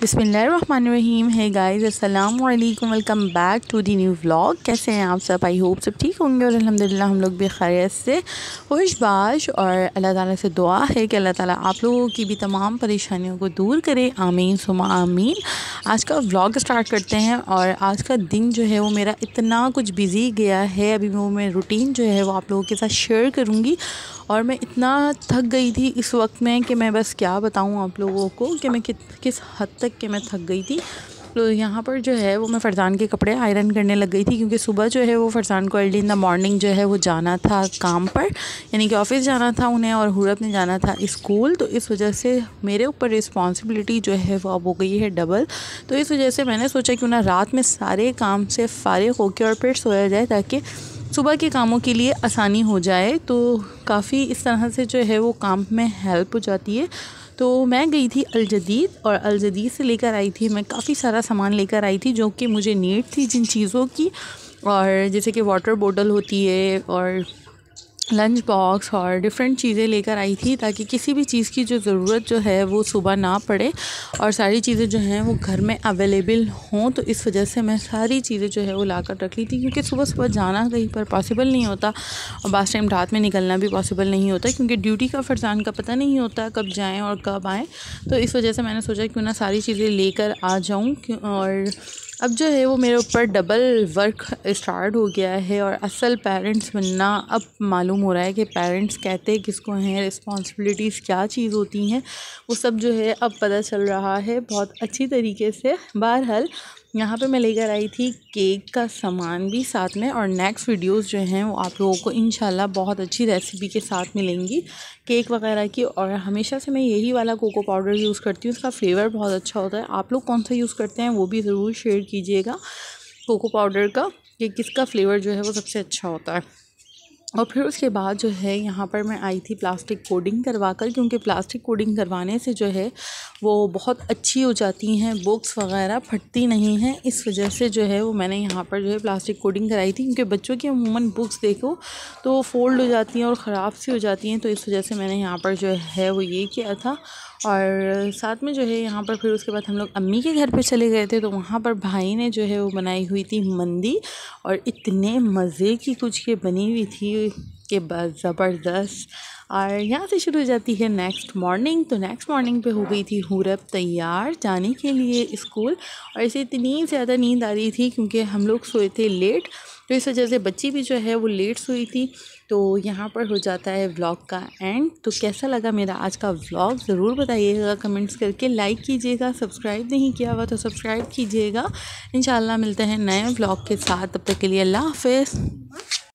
बिसमीम है गाइज़ अस्सलाम वालेकुम welcome back to the new vlog कैसे हैं आप सब आई होप सब ठीक होंगे और अल्हम्दुलिल्लाह हम लोग भी खैरियत से खुश बाश और अल्लाह ताला से दुआ है कि अल्लाह ताला आप लोगों की भी तमाम परेशानियों को दूर करे आमीन सुमा आमीन आज का व्लॉग स्टार्ट करते हैं और आज का दिन जो है वो मेरा इतना कुछ बिज़ी गया है अभी वो मैं रूटीन जो है वो आप लोगों के साथ शेयर करूँगी और मैं इतना थक गई थी इस वक्त में कि मैं बस क्या बताऊँ आप लोगों को कि मैं किस हद तक थक के मैं थक गई थी तो यहाँ पर जो है वो मैं फरजान के कपड़े आयरन करने लग गई थी क्योंकि सुबह जो है वो फरजान को अर्ली इन द मॉर्निंग जो है वो जाना था काम पर यानी कि ऑफ़िस जाना था उन्हें और हुरप ने जाना था स्कूल तो इस वजह से मेरे ऊपर रिस्पॉन्सिबिलिटी जो है वो अब हो गई है डबल तो इस वजह से मैंने सोचा कि ना रात में सारे काम से फारिग होकर और फिर सोया जाए ताकि सुबह के कामों के लिए आसानी हो जाए तो काफ़ी इस तरह से जो है वो काम में हेल्प हो जाती है तो मैं गई थी अलजदीद और अलजदीद से लेकर आई थी मैं काफ़ी सारा सामान लेकर आई थी जो कि मुझे नीड थी जिन चीज़ों की और जैसे कि वाटर बॉटल होती है और लंच बॉक्स और डिफरेंट चीज़ें लेकर आई थी ताकि किसी भी चीज़ की जो ज़रूरत जो है वो सुबह ना पड़े और सारी चीज़ें जो हैं वो घर में अवेलेबल हों तो इस वजह से मैं सारी चीज़ें जो है वो ला कर रख ली थी क्योंकि सुबह सुबह जाना कहीं पर पॉसिबल नहीं होता और बास टाइम रात में निकलना भी पॉसिबल नहीं होता क्योंकि ड्यूटी का फर्जान का पता नहीं होता कब जाएँ और कब आएँ तो इस वजह से मैंने सोचा क्यों ना सारी चीज़ें लेकर आ जाऊँ और अब जो है वो मेरे ऊपर डबल वर्क स्टार्ट हो गया है और असल पेरेंट्स बनना अब मालूम हो रहा है कि पेरेंट्स कहते किसको हैं रिस्पॉन्सिबिलिटीज़ क्या चीज़ होती हैं वो सब जो है अब पता चल रहा है बहुत अच्छी तरीके से बहरहाल यहाँ पे मैं लेकर आई थी केक का सामान भी साथ में और नेक्स्ट वीडियोस जो हैं वो आप लोगों को इन बहुत अच्छी रेसिपी के साथ मिलेंगी केक वगैरह की और हमेशा से मैं यही वाला कोको पाउडर यूज़ करती हूँ इसका फ्लेवर बहुत अच्छा होता है आप लोग कौन सा यूज़ करते हैं वो भी ज़रूर शेयर कीजिएगा कोको पाउडर का कि किसका फ्लेवर जो है वो सबसे अच्छा होता है और फिर उसके बाद जो है यहाँ पर मैं आई थी प्लास्टिक कोडिंग करवा कर क्योंकि प्लास्टिक कोडिंग करवाने से जो है वो बहुत अच्छी हो जाती हैं बुक्स वगैरह फटती नहीं हैं इस वजह से जो है वो मैंने यहाँ पर जो है प्लास्टिक कोडिंग कराई थी क्योंकि बच्चों की अमूमन बुक्स देखो तो फोल्ड हो जाती हैं और ख़राब सी हो जाती हैं तो इस वजह से मैंने यहाँ पर जो है वो ये किया था और साथ में जो है यहाँ पर फिर उसके बाद हम लोग अम्मी के घर पे चले गए थे तो वहाँ पर भाई ने जो है वो बनाई हुई थी मंदी और इतने मज़े की कुछ ये बनी हुई थी के बाद ज़बरदस्त और यहाँ से शुरू हो जाती है नेक्स्ट मॉर्निंग तो नेक्स्ट मॉर्निंग पे हो गई थी हूरब तैयार जाने के लिए स्कूल और इसे इतनी ज़्यादा नींद आ रही थी क्योंकि हम लोग सोए थे लेट तो इस वजह से बच्ची भी जो है वो लेट सोई थी तो यहाँ पर हो जाता है व्लॉग का एंड तो कैसा लगा मेरा आज का व्लॉग ज़रूर बताइएगा कमेंट्स करके लाइक कीजिएगा सब्सक्राइब नहीं किया हुआ तो सब्सक्राइब कीजिएगा इन मिलते हैं नए व्लॉग के साथ तब तक के लिए अल्लाह हाफ